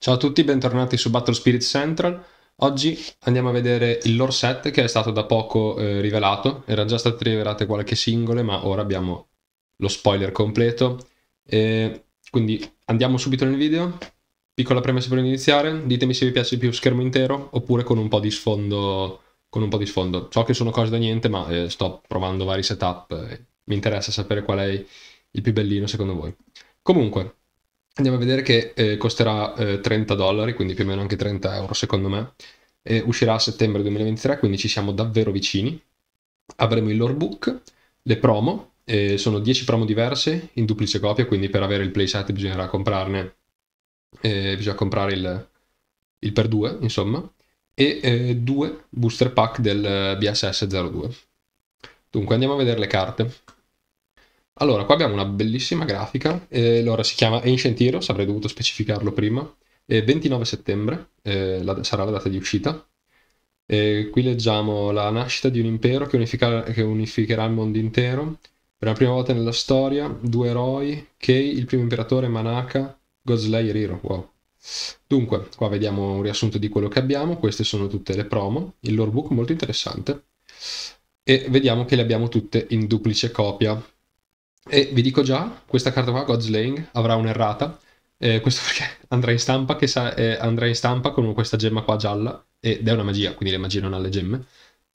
Ciao a tutti, bentornati su Battle Spirit Central. Oggi andiamo a vedere il lore set che è stato da poco eh, rivelato. Era già stato rivelato qualche singolo, ma ora abbiamo lo spoiler completo. E quindi andiamo subito nel video. Piccola premessa prima di iniziare, ditemi se vi piace di più schermo intero oppure con un po' di sfondo. Con un po' di sfondo. So che sono cose da niente, ma eh, sto provando vari setup. Eh, mi interessa sapere qual è il più bellino secondo voi. Comunque, andiamo a vedere che eh, costerà eh, 30 dollari, quindi più o meno anche 30 euro secondo me. Eh, uscirà a settembre 2023, quindi ci siamo davvero vicini. Avremo il lore book, le promo, sono 10 promo diverse in duplice copia, quindi per avere il playset bisognerà comprarne, eh, bisogna comprare il, il, per due, insomma, e eh, due booster pack del eh, BSS02. Dunque andiamo a vedere le carte. Allora, qua abbiamo una bellissima grafica, eh, allora, si chiama Ancient Heroes, avrei dovuto specificarlo prima, eh, 29 settembre eh, la, sarà la data di uscita. qui leggiamo la nascita di un impero che, che, unificherà il mondo intero. Per la prima volta nella storia, due eroi, Kei, il primo imperatore, Manaka, Godslayer Hero. Wow. Dunque, qua vediamo un riassunto di quello che abbiamo, queste sono tutte le promo, il lore book molto interessante. E vediamo che le abbiamo tutte in duplice copia, e vi dico già, questa carta qua, Godslaying, avrà un'errata. Eh, questo perché andrà in stampa, che sa, eh, andrà in stampa con questa gemma qua gialla, ed è una magia, quindi le magie non hanno le gemme.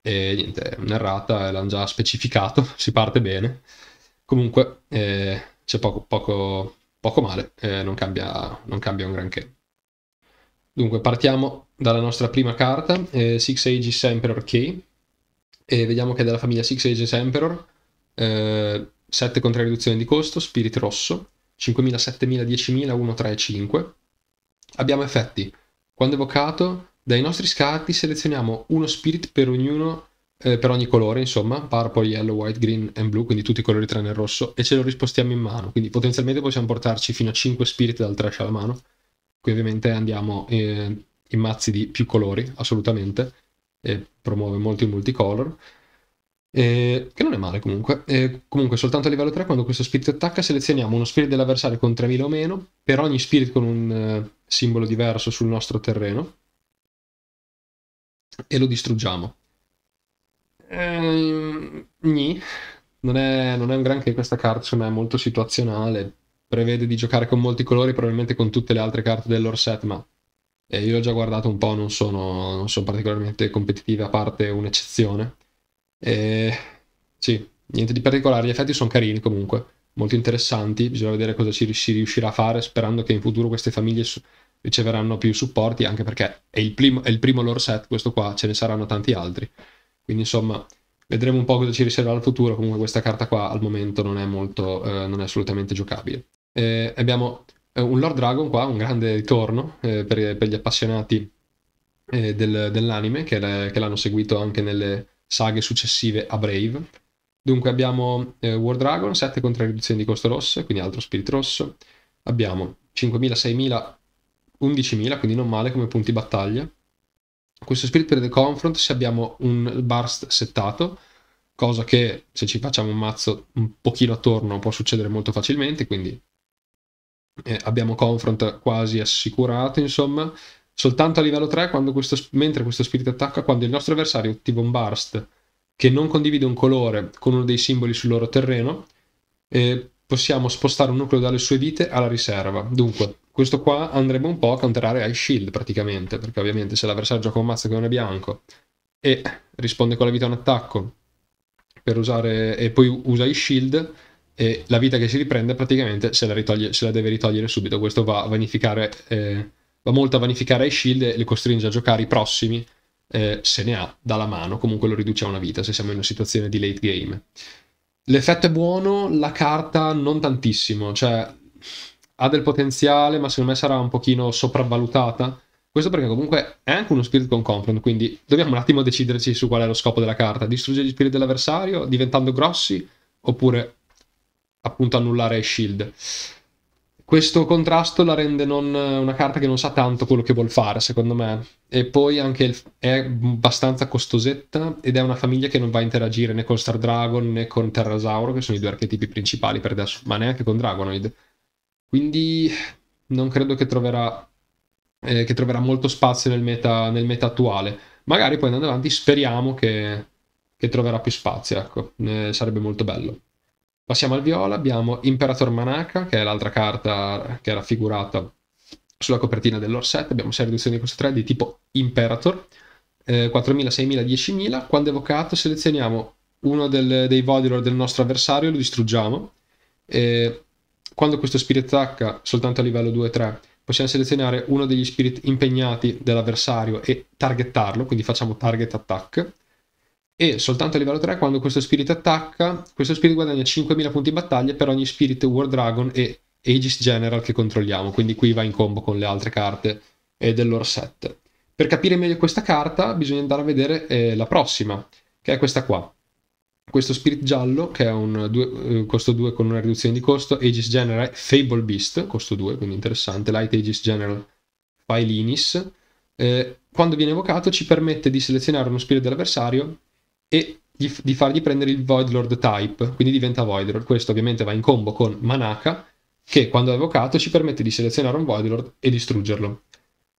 E niente, è un'errata, l'hanno già specificato, si parte bene. Comunque eh, c'è poco, poco, poco male, eh, non cambia, non, cambia, un granché. Dunque, partiamo dalla nostra prima carta, eh, Six Ages Emperor Key, e vediamo che è della famiglia Six Ages Emperor. Eh, 7 con riduzione di costo, Spirit rosso, 5000, 7000, 10000, 1, 3, 5. Abbiamo effetti. Quando evocato, dai nostri scarti selezioniamo uno Spirit per ognuno eh, per ogni colore, insomma, purple, yellow, white, green e blu, quindi tutti i colori tranne il rosso, e ce lo rispostiamo in mano. Quindi potenzialmente possiamo portarci fino a 5 spirit dal trash alla mano. Qui ovviamente andiamo eh, in mazzi di più colori, assolutamente, e promuove molto il multicolor eh, che non è male comunque. Eh, comunque soltanto a livello 3 quando questo spirito attacca selezioniamo uno spirito dell'avversario con 3000 o meno per ogni spirit con un eh, simbolo diverso sul nostro terreno e lo distruggiamo. Ehm, non è, non è un granché questa carta, insomma è molto situazionale, prevede di giocare con molti colori, probabilmente con tutte le altre carte del loro set, ma eh, io l'ho già guardato un po', non sono, non sono particolarmente competitive, a parte un'eccezione eh, sì, niente di particolare, gli effetti sono carini comunque, molto interessanti, bisogna vedere cosa ci si riuscirà a fare sperando che in futuro queste famiglie riceveranno più supporti, anche perché è il, prim- è il primo loro set, questo qua, ce ne saranno tanti altri. Quindi insomma, vedremo un po' cosa ci riserverà il futuro, comunque questa carta qua al momento non è, molto, eh, non è assolutamente giocabile. Eh, abbiamo un Lord Dragon qua, un grande ritorno eh, per, per, gli appassionati eh, del, dell'anime che, che l'hanno seguito anche nelle, saghe successive a Brave. Dunque abbiamo eh, War Dragon, 7 contro riduzione di costo rosso, quindi altro spirito rosso. Abbiamo 5.000, 6.000, 11.000, quindi non male come punti battaglia. Questo spirit prende confront se abbiamo un burst settato, cosa che se ci facciamo un mazzo un pochino attorno può succedere molto facilmente, quindi eh, abbiamo confront quasi assicurato, insomma, Soltanto a livello 3, questo, mentre questo spirito attacca, quando il nostro avversario attiva un burst che non condivide un colore con uno dei simboli sul loro terreno, eh, possiamo spostare un nucleo dalle sue vite alla riserva. Dunque, questo qua andrebbe un po' a counterare Ice shield praticamente, perché ovviamente se l'avversario gioca un mazzo che non è bianco e risponde con la vita a un attacco usare, e poi usa Ice shield, e la vita che si riprende praticamente se la, ritoglie, se la deve ritogliere subito. Questo va a vanificare... Eh, va molto a vanificare i shield e le costringe a giocare i prossimi eh, se ne ha dalla mano, comunque lo riduce a una vita se siamo in una situazione di late game. L'effetto è buono, la carta non tantissimo, cioè ha del potenziale, ma secondo me sarà un pochino sopravvalutata. Questo perché comunque è anche uno spirit con confront, quindi dobbiamo un attimo deciderci su qual è lo scopo della carta. Distruggere gli spirit dell'avversario diventando grossi oppure appunto annullare shield. Questo contrasto la rende non, eh, una carta che non sa tanto quello che vuol fare, secondo me. E poi anche il, è abbastanza costosetta ed è una famiglia che non va a interagire né con Star Dragon né con Terrasauro, che sono i due archetipi principali per adesso, ma neanche con Dragonoid. Quindi non credo che troverà, eh, che troverà molto spazio nel meta, nel meta, attuale. Magari poi andando avanti speriamo che, che troverà più spazio, ecco, eh, sarebbe molto bello. Passiamo al viola, abbiamo Imperator Manaka, che è l'altra carta che è raffigurata sulla copertina dell'orset. Abbiamo 6 riduzioni di costo 3 di tipo Imperator, eh, 4000, 6000, 10000. Quando evocato selezioniamo uno del, dei Vodilor del nostro avversario e lo distruggiamo. Eh, quando questo spirit attacca soltanto a livello 2-3 possiamo selezionare uno degli spirit impegnati dell'avversario e targettarlo, quindi facciamo target attack e soltanto a livello 3 quando questo spirito attacca, questo spirito guadagna 5000 punti battaglia per ogni spirit War Dragon e Aegis General che controlliamo, quindi qui va in combo con le altre carte eh, del loro set. Per capire meglio questa carta bisogna andare a vedere eh, la prossima, che è questa qua. Questo Spirit Giallo, che è un due, eh, costo 2 con una riduzione di costo, Aegis General Fable Beast, costo 2, quindi interessante, Light Aegis General Philinis. Eh, quando viene evocato ci permette di selezionare uno spirito dell'avversario e di, di fargli prendere il Voidlord type, quindi diventa Voidlord. Questo ovviamente va in combo con Manaka, che quando è evocato ci permette di selezionare un Voidlord e distruggerlo.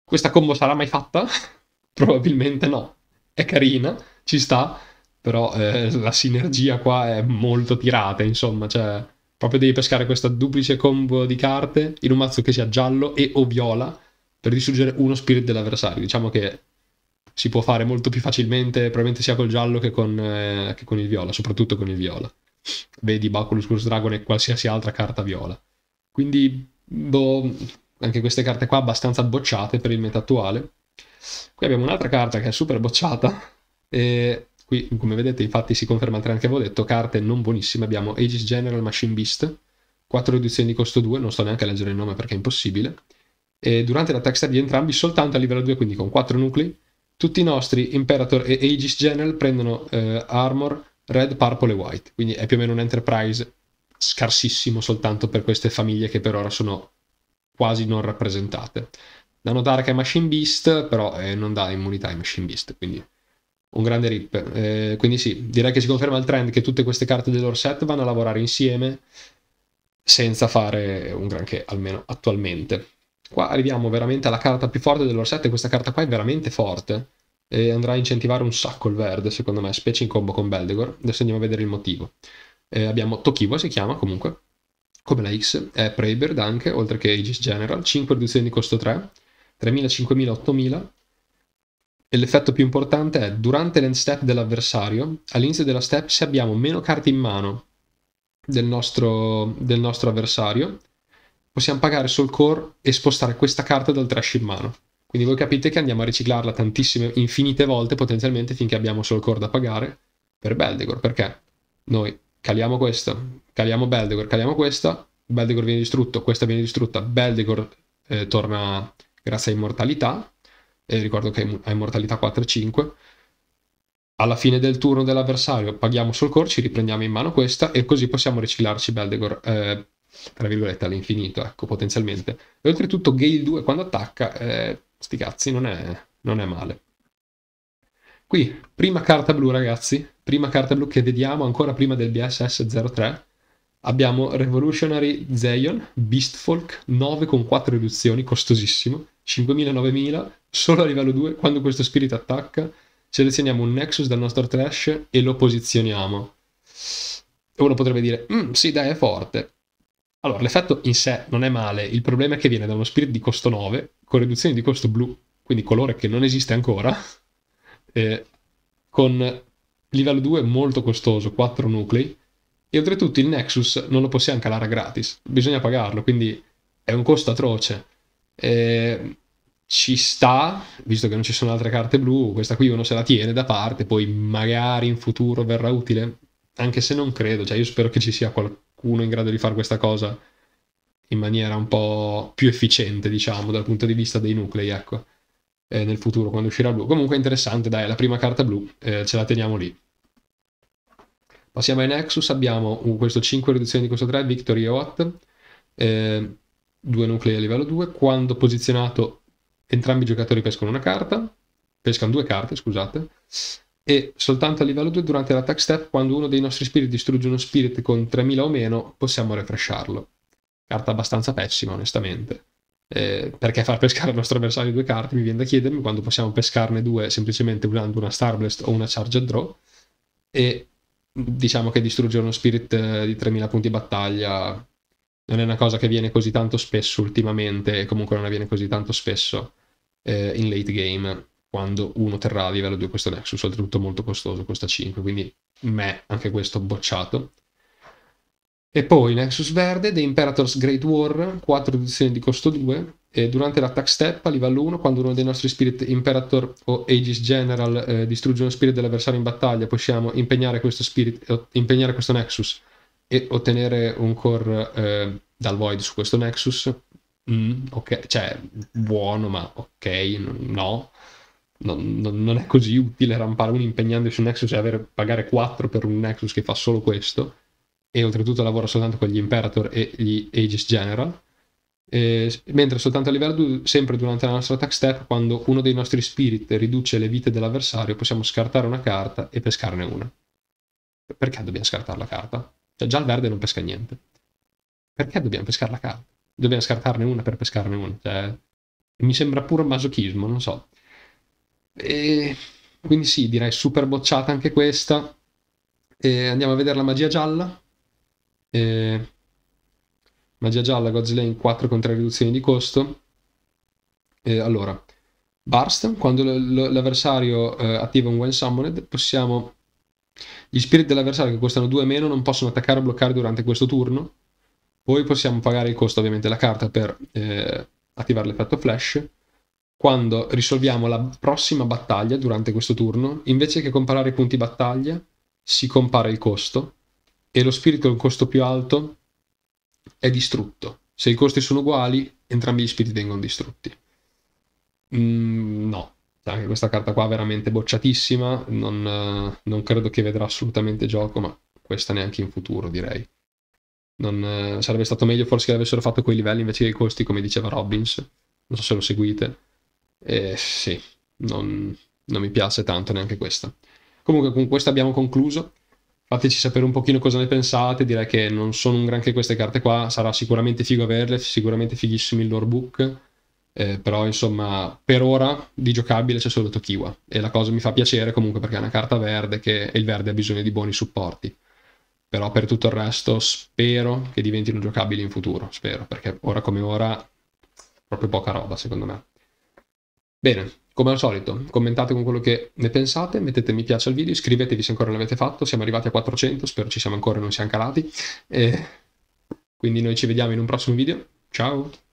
Questa combo sarà mai fatta? Probabilmente no. È carina, ci sta, però eh, la sinergia qua è molto tirata, insomma, cioè proprio devi pescare questa duplice combo di carte in un mazzo che sia giallo e o viola per distruggere uno spirit dell'avversario. Diciamo che si può fare molto più facilmente, probabilmente sia col giallo che con, eh, che con il viola, soprattutto con il viola. Vedi Baculus Curse Dragon e qualsiasi altra carta viola. Quindi, boh, anche queste carte qua abbastanza bocciate per il meta attuale. Qui abbiamo un'altra carta che è super bocciata. E qui, come vedete, infatti si conferma il trend che avevo detto, carte non buonissime. Abbiamo Aegis General Machine Beast, 4 edizioni di costo 2, non sto neanche a leggere il nome perché è impossibile. E durante la texture di entrambi soltanto a livello 2, quindi con 4 nuclei, tutti i nostri Imperator e Aegis General prendono eh, armor red, purple e white, quindi è più o meno un Enterprise scarsissimo soltanto per queste famiglie che per ora sono quasi non rappresentate. Da notare che è Machine Beast, però eh, non dà immunità ai Machine Beast, quindi un grande rip. Eh, quindi sì, direi che si conferma il trend che tutte queste carte del loro set vanno a lavorare insieme senza fare un granché, almeno attualmente qua arriviamo veramente alla carta più forte dell'orsetto e questa carta qua è veramente forte e andrà a incentivare un sacco il verde secondo me, specie in combo con Beldegor. Adesso andiamo a vedere il motivo. Eh, abbiamo Tokiwa si chiama comunque, come la X, è Preybird anche, oltre che Aegis General, 5 riduzioni di costo 3, 3000, 5000, 8000. E l'effetto più importante è durante l'end step dell'avversario, all'inizio della step se abbiamo meno carte in mano del nostro, del nostro avversario, possiamo pagare sul Core e spostare questa carta dal trash in mano. Quindi voi capite che andiamo a riciclarla tantissime, infinite volte potenzialmente finché abbiamo Soul Core da pagare per Beldegor, perché noi caliamo questa, caliamo Beldegor, caliamo questa, Beldegor viene distrutto, questa viene distrutta, Beldegor eh, torna grazie a Immortalità, eh, ricordo che ha Immortalità 4 e 5, alla fine del turno dell'avversario paghiamo sul core, ci riprendiamo in mano questa e così possiamo riciclarci Beldegor. Eh, tra virgolette, all'infinito, ecco, potenzialmente. E oltretutto Gale 2 quando attacca, eh, sti cazzi, non è, non è male. Qui, prima carta blu ragazzi, prima carta blu che vediamo ancora prima del BSS-03, abbiamo Revolutionary Zeon, Beastfolk, 9 con 4 riduzioni, costosissimo, 5.000-9.000, solo a livello 2, quando questo spirito attacca, selezioniamo un Nexus dal nostro trash e lo posizioniamo. E uno potrebbe dire, mm, sì dai è forte, allora, l'effetto in sé non è male, il problema è che viene da uno spirit di costo 9, con riduzione di costo blu, quindi colore che non esiste ancora, eh, con livello 2 molto costoso, 4 nuclei, e oltretutto il Nexus non lo possiamo calare gratis, bisogna pagarlo, quindi è un costo atroce. Eh, ci sta, visto che non ci sono altre carte blu, questa qui uno se la tiene da parte, poi magari in futuro verrà utile, anche se non credo, cioè io spero che ci sia qualcosa qualcuno in grado di fare questa cosa in maniera un po' più efficiente, diciamo, dal punto di vista dei nuclei, ecco, eh, nel futuro quando uscirà blu. Comunque interessante, dai, la prima carta blu, eh, ce la teniamo lì. Passiamo ai Nexus, abbiamo uh, questo 5 riduzioni di costo 3, Victory e Watt, eh, due nuclei a livello 2, quando posizionato entrambi i giocatori pescano una carta, pescano due carte, scusate, e soltanto a livello 2 durante l'attack step quando uno dei nostri spirit distrugge uno spirit con 3000 o meno possiamo refresharlo. Carta abbastanza pessima onestamente. Eh, perché far pescare il nostro avversario due carte mi viene da chiedermi quando possiamo pescarne due semplicemente usando una Starblast o una Charge Draw e diciamo che distruggere uno spirit eh, di 3000 punti battaglia non è una cosa che viene così tanto spesso ultimamente e comunque non avviene così tanto spesso eh, in late game quando uno terrà a livello 2 questo Nexus, oltretutto molto costoso, costa 5, quindi me anche questo bocciato. E poi Nexus Verde, The Imperator's Great War, 4 edizioni di costo 2, e durante l'attack step a livello 1, quando uno dei nostri Spirit Imperator o Aegis General eh, distrugge uno Spirit dell'avversario in battaglia, possiamo impegnare questo, spirit, impegnare questo Nexus e ottenere un core eh, dal Void su questo Nexus. Mm, ok, cioè, buono, ma ok, no non, non, è così utile rampare un impegnando su Nexus e avere, pagare 4 per un Nexus che fa solo questo e oltretutto lavora soltanto con gli Imperator e gli Aegis General eh, mentre soltanto a livello 2 sempre durante la nostra attack step quando uno dei nostri spirit riduce le vite dell'avversario possiamo scartare una carta e pescarne una perché dobbiamo scartare la carta? cioè già il verde non pesca niente perché dobbiamo pescare la carta? dobbiamo scartarne una per pescarne una cioè, mi sembra pure masochismo non so e quindi sì, direi super bocciata anche questa. E andiamo a vedere la magia gialla. E... Magia gialla, Godzilla 4 con 3 riduzioni di costo. E allora, Burst, quando l'avversario eh, attiva un When Summoned, possiamo... Gli spirit dell'avversario che costano 2 meno non possono attaccare o bloccare durante questo turno. Poi possiamo pagare il costo ovviamente della carta per eh, attivare l'effetto flash quando risolviamo la prossima battaglia durante questo turno, invece che comparare i punti battaglia, si compara il costo e lo spirito con costo più alto è distrutto. Se i costi sono uguali, entrambi gli spiriti vengono distrutti. Mm, no, cioè, anche questa carta qua è veramente bocciatissima, non, non, credo che vedrà assolutamente gioco, ma questa neanche in futuro direi. Non, eh, sarebbe stato meglio forse che l'avessero fatto quei livelli invece che i costi, come diceva Robbins, non so se lo seguite eh, sì, non, non mi piace tanto neanche questa. Comunque con questa abbiamo concluso. Fateci sapere un pochino cosa ne pensate, direi che non sono un granché queste carte qua, sarà sicuramente figo averle, sicuramente fighissimi il lore book, eh, però insomma per ora di giocabile c'è solo Tokiwa e la cosa mi fa piacere comunque perché è una carta verde che, e il verde ha bisogno di buoni supporti, però per tutto il resto spero che diventino giocabili in futuro, spero, perché ora come ora proprio poca roba secondo me. Bene, come al solito, commentate con quello che ne pensate, mettete mi piace al video, iscrivetevi se ancora non l'avete fatto, siamo arrivati a 400, spero ci siamo ancora e non siamo calati. E quindi noi ci vediamo in un prossimo video. Ciao!